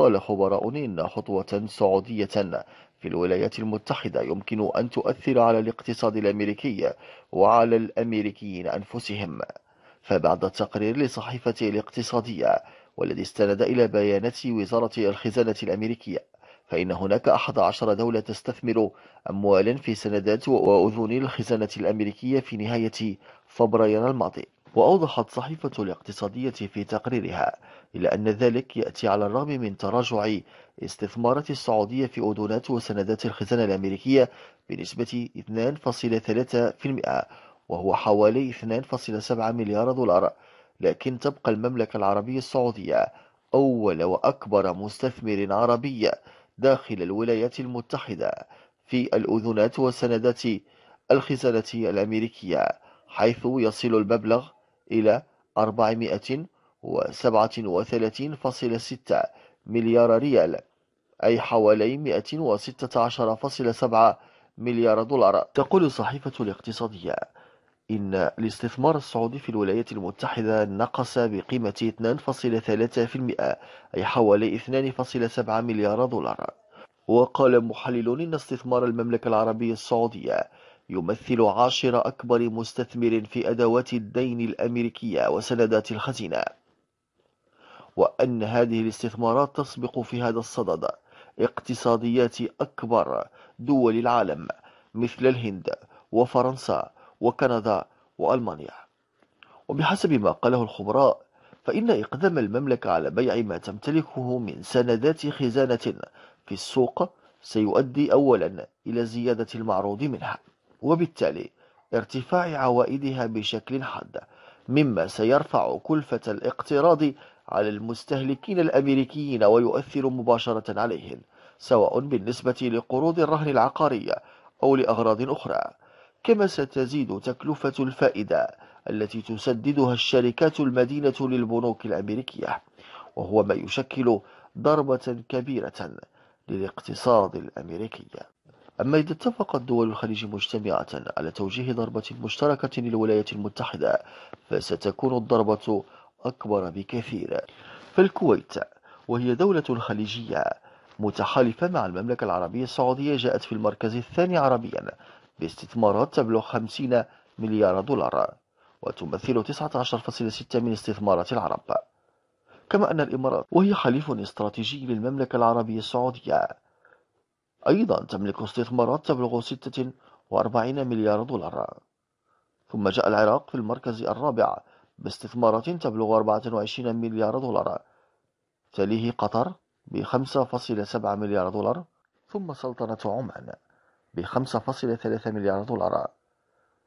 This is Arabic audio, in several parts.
قال خبراء إن خطوة سعودية في الولايات المتحدة يمكن أن تؤثر على الاقتصاد الأمريكي وعلى الأمريكيين أنفسهم فبعد تقرير لصحيفة الاقتصادية والذي استند إلى بيانات وزارة الخزانة الأمريكية فإن هناك 11 دولة تستثمر أموالا في سندات وأذون الخزانة الأمريكية في نهاية فبراير الماضي وأوضحت صحيفة الاقتصادية في تقريرها إلا أن ذلك يأتي على الرغم من تراجع استثمارات السعودية في أذونات وسندات الخزانة الأمريكية بنسبة 2.3% وهو حوالي 2.7 مليار دولار لكن تبقى المملكة العربية السعودية أول وأكبر مستثمر عربي داخل الولايات المتحدة في الأذونات وسندات الخزانة الأمريكية حيث يصل المبلغ إلى 437.6 مليار ريال أي حوالي 116.7 مليار دولار تقول الصحيفة الاقتصادية إن الاستثمار السعودي في الولايات المتحدة نقص بقيمة 2.3% أي حوالي 2.7 مليار دولار وقال محللون إن استثمار المملكة العربية السعودية يمثل عاشر أكبر مستثمر في أدوات الدين الأمريكية وسندات الخزينة وأن هذه الاستثمارات تسبق في هذا الصدد اقتصاديات أكبر دول العالم مثل الهند وفرنسا وكندا وألمانيا وبحسب ما قاله الخبراء فإن إقدام المملكة على بيع ما تمتلكه من سندات خزانة في السوق سيؤدي أولا إلى زيادة المعروض منها وبالتالي ارتفاع عوائدها بشكل حاد مما سيرفع كلفة الاقتراض على المستهلكين الأمريكيين ويؤثر مباشرة عليهم سواء بالنسبة لقروض الرهن العقارية أو لأغراض أخرى كما ستزيد تكلفة الفائدة التي تسددها الشركات المدينة للبنوك الأمريكية وهو ما يشكل ضربة كبيرة للاقتصاد الأمريكي أما إذا اتفقت دول الخليج مجتمعة على توجيه ضربة مشتركة للولايات المتحدة فستكون الضربة أكبر بكثير فالكويت وهي دولة خليجية متحالفة مع المملكة العربية السعودية جاءت في المركز الثاني عربيا باستثمارات تبلغ 50 مليار دولار وتمثل 19.6 من استثمارات العرب كما أن الإمارات وهي حليف استراتيجي للمملكة العربية السعودية أيضا تملك استثمارات تبلغ 46 مليار دولار ثم جاء العراق في المركز الرابع باستثمارات تبلغ 24 مليار دولار تليه قطر ب 5.7 مليار دولار ثم سلطنة عمان ب 5.3 مليار دولار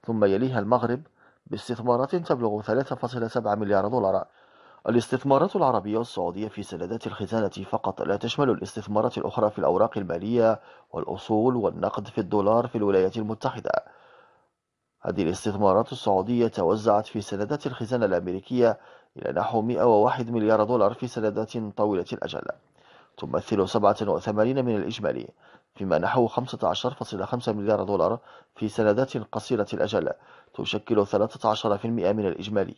ثم يليها المغرب باستثمارات تبلغ 3.7 مليار دولار الاستثمارات العربية السعودية في سندات الخزانة فقط لا تشمل الاستثمارات الأخرى في الأوراق المالية والأصول والنقد في الدولار في الولايات المتحدة هذه الاستثمارات السعودية توزعت في سندات الخزانة الأمريكية إلى نحو 101 مليار دولار في سندات طويلة الأجل تمثل 87 من الإجمالي فيما نحو 15.5 مليار دولار في سندات قصيرة الأجل تشكل 13% من الإجمالي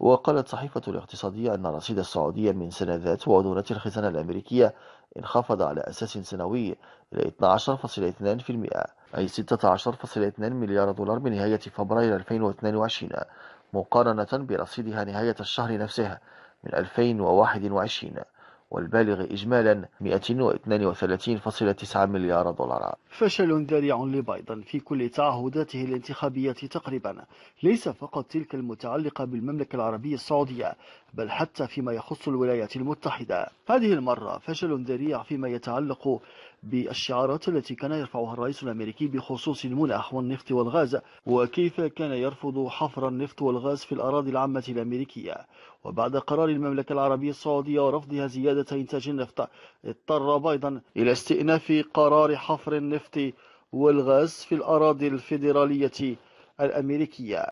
وقالت صحيفة الاقتصادية أن رصيد السعودية من سندات وعدونات الخزانة الأمريكية انخفض على أساس سنوي إلى 12.2% أي 16.2 مليار دولار بنهاية فبراير 2022 مقارنة برصيدها نهاية الشهر نفسه من 2021 والبالغ إجمالا 132.9 مليار دولار فشل ذريع لبايدن في كل تعهداته الانتخابية تقريبا ليس فقط تلك المتعلقة بالمملكة العربية السعودية بل حتى فيما يخص الولايات المتحدة هذه المرة فشل ذريع فيما يتعلق بالشعارات التي كان يرفعها الرئيس الأمريكي بخصوص الملح والنفط والغاز وكيف كان يرفض حفر النفط والغاز في الأراضي العامة الأمريكية وبعد قرار المملكة العربية السعودية ورفضها زيادة إنتاج النفط اضطر بايدن إلى استئناف قرار حفر النفط والغاز في الأراضي الفيدرالية الأمريكية